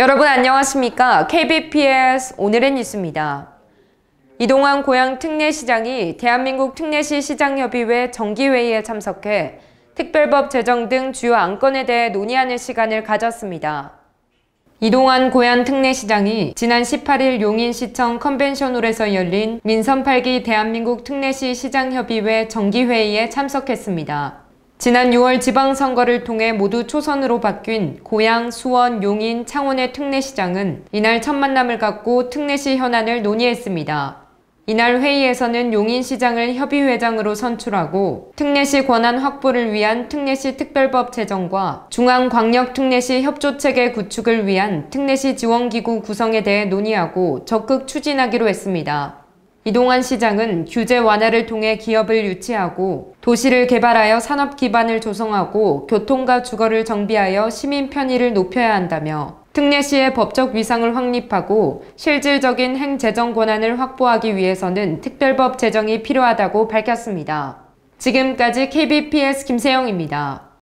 여러분 안녕하십니까? KBPS 오늘의 뉴스입니다. 이동환 고양 특례시장이 대한민국 특례시 시장협의회 정기회의에 참석해 특별법 제정 등 주요 안건에 대해 논의하는 시간을 가졌습니다. 이동환 고양 특례시장이 지난 18일 용인시청 컨벤션홀에서 열린 민선 8기 대한민국 특례시 시장협의회 정기회의에 참석했습니다. 지난 6월 지방선거를 통해 모두 초선으로 바뀐 고양, 수원, 용인, 창원의 특례시장은 이날 첫 만남을 갖고 특례시 현안을 논의했습니다. 이날 회의에서는 용인시장을 협의회장으로 선출하고 특례시 권한 확보를 위한 특례시 특별법 제정과 중앙광역특례시 협조체계 구축을 위한 특례시 지원기구 구성에 대해 논의하고 적극 추진하기로 했습니다. 이동환 시장은 규제 완화를 통해 기업을 유치하고 도시를 개발하여 산업 기반을 조성하고 교통과 주거를 정비하여 시민 편의를 높여야 한다며 특례시의 법적 위상을 확립하고 실질적인 행재정 권한을 확보하기 위해서는 특별법 제정이 필요하다고 밝혔습니다. 지금까지 KBPS 김세영입니다.